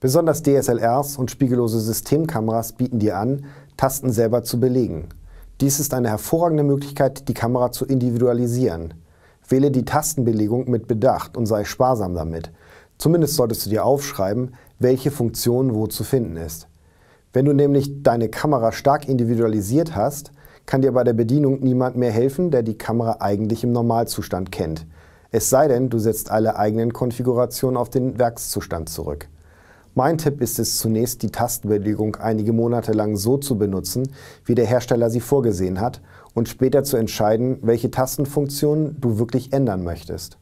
Besonders DSLRs und spiegellose Systemkameras bieten dir an, Tasten selber zu belegen. Dies ist eine hervorragende Möglichkeit, die Kamera zu individualisieren. Wähle die Tastenbelegung mit Bedacht und sei sparsam damit. Zumindest solltest du dir aufschreiben, welche Funktion wo zu finden ist. Wenn du nämlich deine Kamera stark individualisiert hast, kann dir bei der Bedienung niemand mehr helfen, der die Kamera eigentlich im Normalzustand kennt. Es sei denn, du setzt alle eigenen Konfigurationen auf den Werkszustand zurück. Mein Tipp ist es zunächst, die Tastenbelegung einige Monate lang so zu benutzen, wie der Hersteller sie vorgesehen hat, und später zu entscheiden, welche Tastenfunktionen du wirklich ändern möchtest.